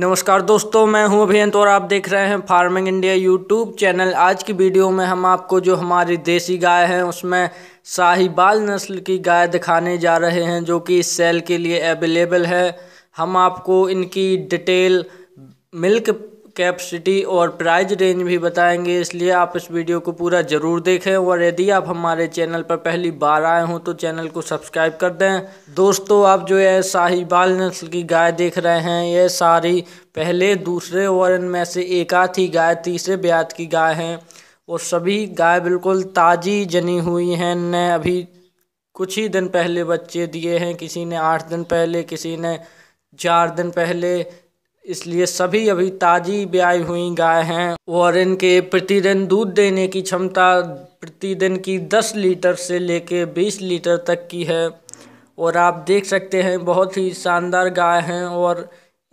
नमस्कार दोस्तों मैं हूं अभियंत और आप देख रहे हैं फार्मिंग इंडिया यूट्यूब चैनल आज की वीडियो में हम आपको जो हमारी देसी गाय है उसमें साहिबाल नस्ल की गाय दिखाने जा रहे हैं जो कि इस सेल के लिए अवेलेबल है हम आपको इनकी डिटेल मिल्क कैपेसिटी और प्राइस रेंज भी बताएंगे इसलिए आप इस वीडियो को पूरा ज़रूर देखें और यदि आप हमारे चैनल पर पहली बार आए हों तो चैनल को सब्सक्राइब कर दें दोस्तों आप जो है साहिबाल नस्ल की गाय देख रहे हैं यह सारी पहले दूसरे और इनमें से एक ही गाय तीसरे ब्याज की गाय हैं और सभी गाय बिल्कुल ताज़ी जनी हुई हैं न अभी कुछ ही दिन पहले बच्चे दिए हैं किसी ने आठ दिन पहले किसी ने चार दिन पहले इसलिए सभी अभी ताज़ी ब्याई हुई गाय हैं और इनके प्रतिदिन दूध देने की क्षमता प्रतिदिन की 10 लीटर से लेके 20 लीटर तक की है और आप देख सकते हैं बहुत ही शानदार गाय हैं और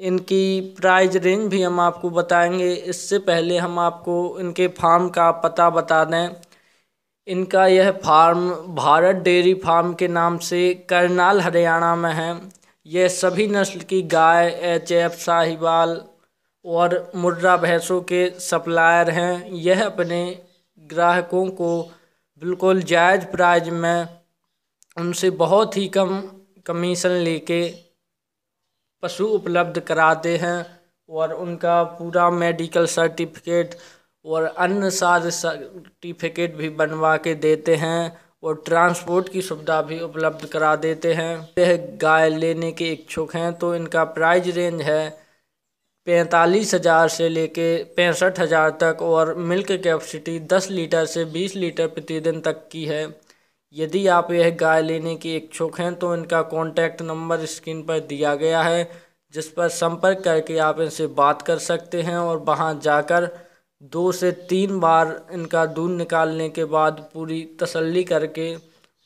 इनकी प्राइस रेंज भी हम आपको बताएंगे इससे पहले हम आपको इनके फार्म का पता बता दें इनका यह फार्म भारत डेयरी फार्म के नाम से करनाल हरियाणा में है ये सभी नस्ल की गाय एच एफ साहिवाल और मुर्रा भैंसों के सप्लायर हैं यह अपने ग्राहकों को बिल्कुल जायज़ प्राइज में उनसे बहुत ही कम कमीशन लेके पशु उपलब्ध कराते हैं और उनका पूरा मेडिकल सर्टिफिकेट और अन्य सारे सर्टिफिकेट भी बनवा के देते हैं और ट्रांसपोर्ट की सुविधा भी उपलब्ध करा देते हैं यह गाय लेने के इच्छुक हैं तो इनका प्राइज रेंज है पैंतालीस हज़ार से लेके पैंसठ हज़ार तक और मिल्क कैपेसिटी दस लीटर से बीस लीटर प्रतिदिन तक की है यदि आप यह गाय लेने के इच्छुक हैं तो इनका कॉन्टैक्ट नंबर स्क्रीन पर दिया गया है जिस पर संपर्क करके आप इनसे बात कर सकते हैं और वहाँ जाकर दो से तीन बार इनका दूध निकालने के बाद पूरी तसल्ली करके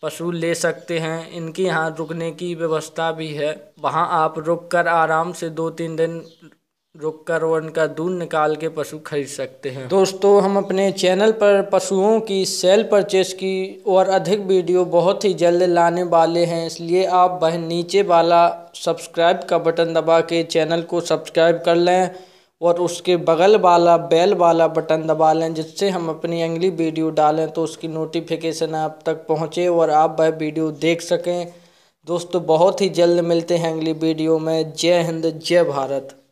पशु ले सकते हैं इनके यहाँ रुकने की व्यवस्था भी है वहाँ आप रुक कर आराम से दो तीन दिन रुक कर और इनका दूध निकाल के पशु खरीद सकते हैं दोस्तों हम अपने चैनल पर पशुओं की सेल परचेस की और अधिक वीडियो बहुत ही जल्द लाने वाले हैं इसलिए आप वह नीचे वाला सब्सक्राइब का बटन दबा के चैनल को सब्सक्राइब कर लें और उसके बगल वाला बेल वाला बटन दबा लें जिससे हम अपनी अगली वीडियो डालें तो उसकी नोटिफिकेशन आप तक पहुँचे और आप वह वीडियो देख सकें दोस्तों बहुत ही जल्द मिलते हैं अगली वीडियो में जय हिंद जय भारत